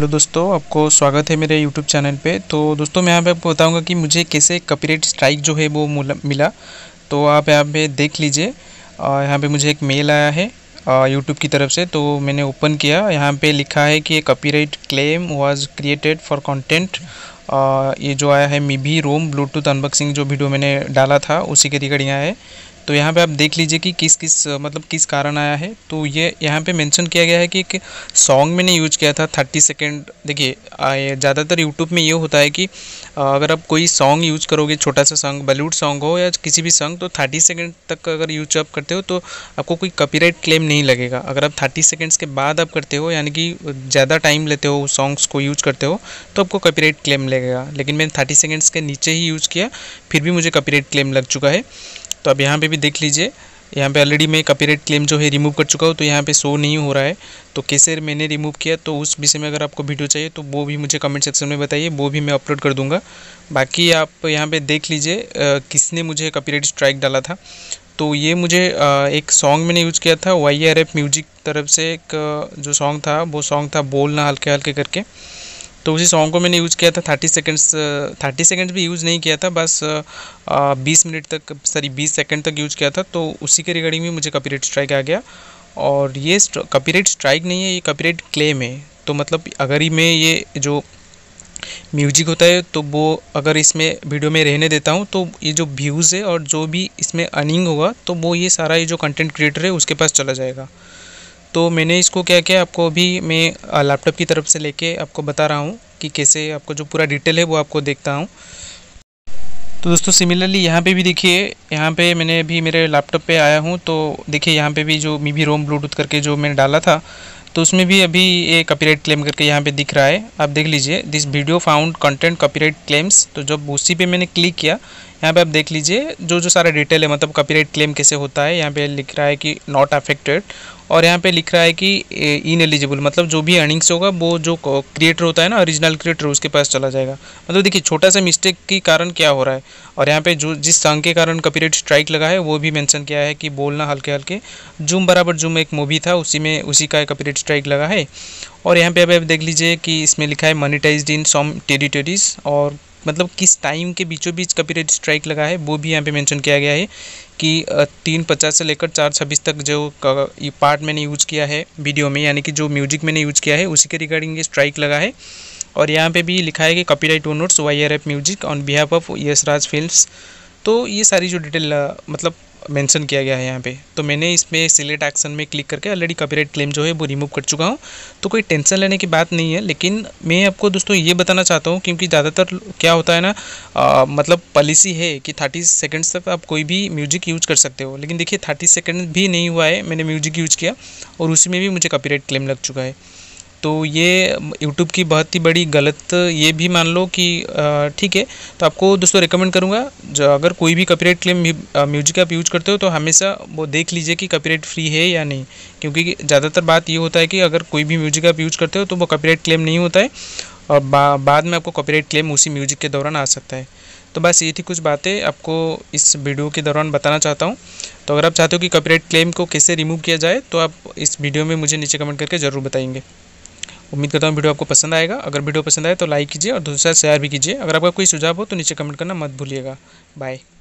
hello दोस्तों आपको स्वागत है मेरे यूट्यूब चैनल पे तो दोस्तों मैं यहाँ पे आपको बताऊंगा कि मुझे कैसे कॉपीराइट स्ट्राइक जो है वो मिला तो आप यहाँ पे देख लीजिए यहाँ पे मुझे एक मेल आया है यूट्यूब की तरफ से तो मैंने ओपन किया यहाँ पे लिखा है कि copyright claim was created for content ये जो आया है भी रोम ब्लूटूथ अनबॉक्सिंग जो वीडियो मैंने डाला था उसी के रिगार्डिंग आया है तो यहाँ पे आप देख लीजिए कि किस किस मतलब किस कारण आया है तो ये यहाँ पे मेंशन किया गया है कि एक सॉन्ग मैंने यूज़ किया था थर्टी सेकेंड देखिए ज़्यादातर यूट्यूब में ये होता है कि अगर आप कोई सॉन्ग यूज करोगे छोटा सा सॉन्ग बॉलीवुड सॉन्ग हो या किसी भी सॉन्ग तो थर्टी सेकेंड तक अगर यूज आप करते हो तो आपको कोई कॉपी क्लेम नहीं लगेगा अगर आप थर्टी सेकेंड्स के बाद आप करते हो यानी कि ज़्यादा टाइम लेते हो सॉन्ग्स को यूज करते हो तो आपको कॉपी क्लेम लगेगा लेकिन मैंने थर्टी सेकेंड्स के नीचे ही यूज़ किया फिर भी मुझे कॉपी क्लेम लग चुका है तो अब यहाँ पे भी देख लीजिए यहाँ पे ऑलरेडी मैं कॉपीराइट क्लेम जो है रिमूव कर चुका हूँ तो यहाँ पे शो नहीं हो रहा है तो कैसे मैंने रिमूव किया तो उस विषय में अगर आपको वीडियो चाहिए तो वो भी मुझे कमेंट सेक्शन में बताइए वो भी मैं अपलोड कर दूँगा बाकी आप यहाँ पे देख लीजिए किसने मुझे कॉपीराइट स्ट्राइक डाला था तो ये मुझे एक सॉन्ग मैंने यूज़ किया था वाई आर एफ म्यूजिक तरफ से एक जो सॉन्ग था वो सॉन्ग था बोलना हल्के हल्के करके तो उसी सॉन्ग को मैंने यूज़ किया था थर्टी सेकेंड्स थर्टी सेकेंड्स भी यूज़ नहीं किया था बस बीस मिनट तक सॉरी बीस सेकेंड तक यूज़ किया था तो उसी के रिगार्डिंग में मुझे कॉपीराइट स्ट्राइक आ गया और ये कॉपीराइट स्ट्राइक नहीं है ये कॉपीराइट क्लेम है तो मतलब अगर ही मैं ये जो म्यूजिक होता है तो वो अगर इसमें वीडियो में रहने देता हूँ तो ये जो व्यूज़ है और जो भी इसमें अर्निंग होगा तो वो ये सारा ये जो कंटेंट क्रिएटर है उसके पास चला जाएगा तो मैंने इसको क्या किया आपको अभी मैं लैपटॉप की तरफ से लेके आपको बता रहा हूँ कि कैसे आपको जो पूरा डिटेल है वो आपको देखता हूँ तो दोस्तों सिमिलरली यहाँ पे भी देखिए यहाँ पे मैंने अभी मेरे लैपटॉप पे आया हूँ तो देखिए यहाँ पे भी जो मी भी रोम ब्लूटूथ करके जो मैंने डाला था तो उसमें भी अभी ये कॉपीराइट क्लेम करके यहाँ पे दिख रहा है आप देख लीजिए this video found content copyright claims तो जब उसी पे मैंने क्लिक किया यहाँ पे आप देख लीजिए जो जो सारा डिटेल है मतलब कॉपीराइट क्लेम कैसे होता है यहाँ पे लिख रहा है कि नॉट अफेक्टेड और यहाँ पे लिख रहा है कि इन एलिजिबल मतलब जो भी अर्निंग्स होगा वो जो क्रिएटर होता है ना ओरिजिनल क्रिएटर उसके पास चला जाएगा मतलब देखिए छोटा सा मिस्टेक के कारण क्या हो रहा है और यहाँ पे जो जिस सॉन्ग के कारण कॉपीराइट स्ट्राइक लगा है वो भी मेंशन किया है कि बोलना हल्के हल्के जूम बराबर जूम एक मूवी था उसी में उसी का कॉपीराइट स्ट्राइक लगा है और यहाँ पर अब देख लीजिए कि इसमें लिखा है मोनिटाइज इन सम टेरिटरीज और मतलब किस टाइम के बीचों बीच कॉपीराइट स्ट्राइक लगा है वो भी यहाँ पे मेंशन किया गया है कि तीन पचास से लेकर चार छब्बीस तक जो पार्ट मैंने यूज़ किया है वीडियो में यानी कि जो म्यूजिक मैंने यूज़ किया है उसी के रिगार्डिंग ये स्ट्राइक लगा है और यहाँ पे भी लिखा है कि copyright owners notes Y R F music on behalf of Yashraj film तो ये सारी जो डिटेल मतलब मेंशन किया गया है यहाँ पे तो मैंने इसमें सिलेक्ट एक्शन में क्लिक करके ऑलरेडी कॉपीराइट क्लेम जो है वो रिमूव कर चुका हूँ तो कोई टेंशन लेने की बात नहीं है लेकिन मैं आपको दोस्तों ये बताना चाहता हूँ क्योंकि ज़्यादातर क्या होता है ना आ, मतलब पॉलिसी है कि थर्टी सेकेंड्स तक आप कोई भी म्यूजिक यूज कर सकते हो लेकिन देखिए थर्टी सेकेंड भी नहीं हुआ है मैंने म्यूजिक यूज किया और उसी में भी मुझे कॉपीराइट क्लेम लग चुका है तो ये यूट्यूब की बहुत ही बड़ी गलत ये भी मान लो कि ठीक है तो आपको दोस्तों रिकमेंड करूँगा जो अगर कोई भी कॉपीराइट क्लेम म्यूजिक आप यूज करते हो तो हमेशा वो देख लीजिए कि कॉपीराइट फ्री है या नहीं क्योंकि ज़्यादातर बात ये होता है कि अगर कोई भी म्यूजिक आप यूज करते हो तो वो कॉपीराइट क्लेम नहीं होता है और बा, बाद में आपको कॉपीराइट क्लेम उसी म्यूजिक के दौरान आ सकता है तो बस ये थी कुछ बातें आपको इस वीडियो के दौरान बताना चाहता हूँ तो अगर आप चाहते हो कि कॉपीराइट क्लेम को कैसे रिमूव किया जाए तो आप इस वीडियो में मुझे नीचे कमेंट करके ज़रूर बताएंगे उम्मीद करता हूँ वीडियो आपको पसंद आएगा अगर वीडियो पसंद आए तो लाइक कीजिए और दूसरे शेयर भी कीजिए अगर आपका कोई सुझाव हो तो नीचे कमेंट करना मत भूलिएगा बाय